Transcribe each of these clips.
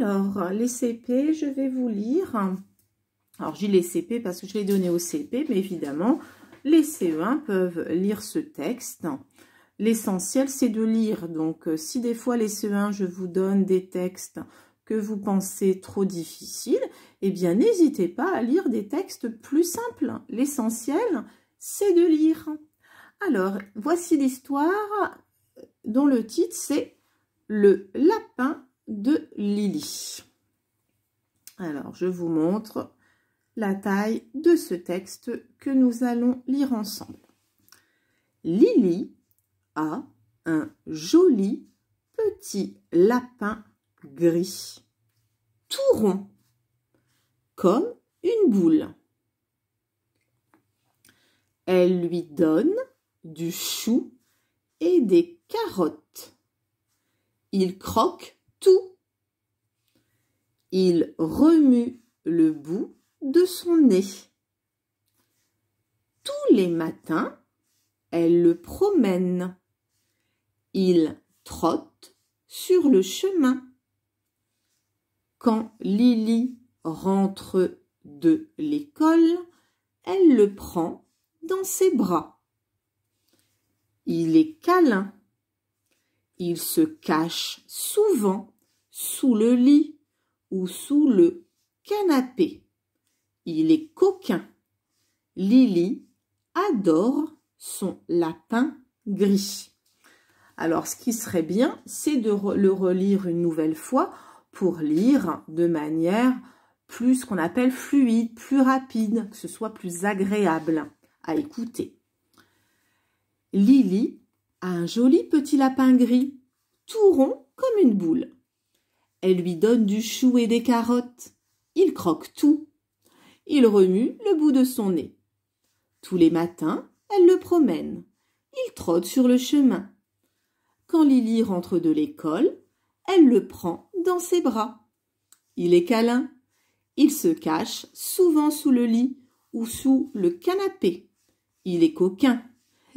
Alors, les CP, je vais vous lire. Alors, j'ai les CP parce que je l'ai donné aux CP, mais évidemment, les CE1 peuvent lire ce texte. L'essentiel, c'est de lire. Donc, euh, si des fois, les CE1, je vous donne des textes que vous pensez trop difficiles, eh bien, n'hésitez pas à lire des textes plus simples. L'essentiel, c'est de lire. Alors, voici l'histoire dont le titre, c'est « Le lapin de Lily. Alors, je vous montre la taille de ce texte que nous allons lire ensemble. Lily a un joli petit lapin gris, tout rond, comme une boule. Elle lui donne du chou et des carottes. Il croque tout. Il remue le bout de son nez. Tous les matins, elle le promène. Il trotte sur le chemin. Quand Lily rentre de l'école, elle le prend dans ses bras. Il est câlin. Il se cache souvent sous le lit ou sous le canapé. Il est coquin. Lily adore son lapin gris. Alors ce qui serait bien, c'est de le relire une nouvelle fois pour lire de manière plus ce qu'on appelle fluide, plus rapide, que ce soit plus agréable à écouter. Lily a un joli petit lapin gris, tout rond comme une boule. Elle lui donne du chou et des carottes. Il croque tout. Il remue le bout de son nez. Tous les matins, elle le promène. Il trotte sur le chemin. Quand Lily rentre de l'école, elle le prend dans ses bras. Il est câlin. Il se cache souvent sous le lit ou sous le canapé. Il est coquin.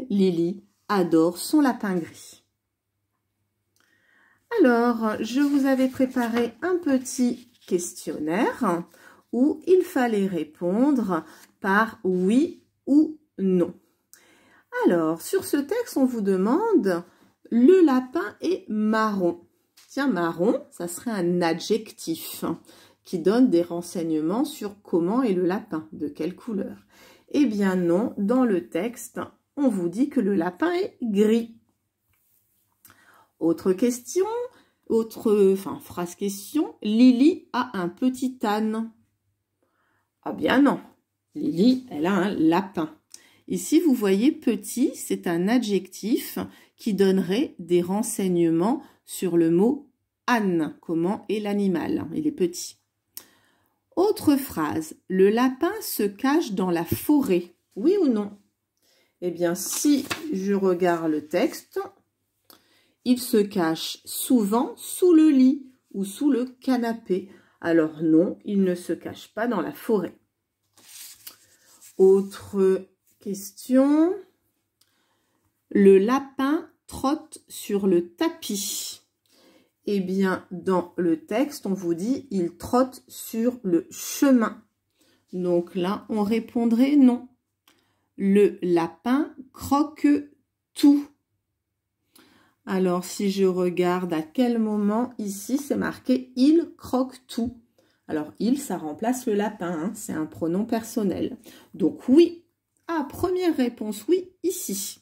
Lily adore son lapin gris. Alors, je vous avais préparé un petit questionnaire où il fallait répondre par oui ou non. Alors, sur ce texte, on vous demande le lapin est marron. Tiens, marron, ça serait un adjectif qui donne des renseignements sur comment est le lapin, de quelle couleur. Eh bien non, dans le texte, on vous dit que le lapin est gris. Autre question, autre, enfin, phrase question, Lily a un petit âne. Ah bien non, Lily, elle a un lapin. Ici, vous voyez petit, c'est un adjectif qui donnerait des renseignements sur le mot âne, comment est l'animal, il est petit. Autre phrase, le lapin se cache dans la forêt, oui ou non Eh bien, si je regarde le texte, il se cache souvent sous le lit ou sous le canapé. Alors non, il ne se cache pas dans la forêt. Autre question. Le lapin trotte sur le tapis. Eh bien, dans le texte, on vous dit il trotte sur le chemin. Donc là, on répondrait non. Le lapin croque tout. Alors, si je regarde à quel moment, ici, c'est marqué « il croque tout ». Alors, il, ça remplace le lapin, hein, c'est un pronom personnel. Donc, oui. Ah, première réponse, oui, ici.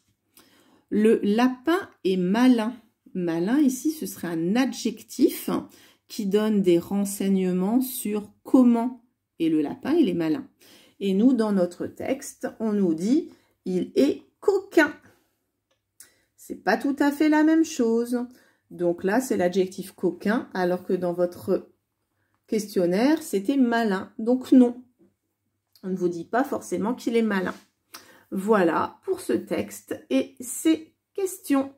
Le lapin est malin. Malin, ici, ce serait un adjectif qui donne des renseignements sur comment et le lapin, il est malin. Et nous, dans notre texte, on nous dit, il est coquin. C'est pas tout à fait la même chose. Donc là, c'est l'adjectif coquin, alors que dans votre questionnaire, c'était malin. Donc non, on ne vous dit pas forcément qu'il est malin. Voilà pour ce texte et ces questions.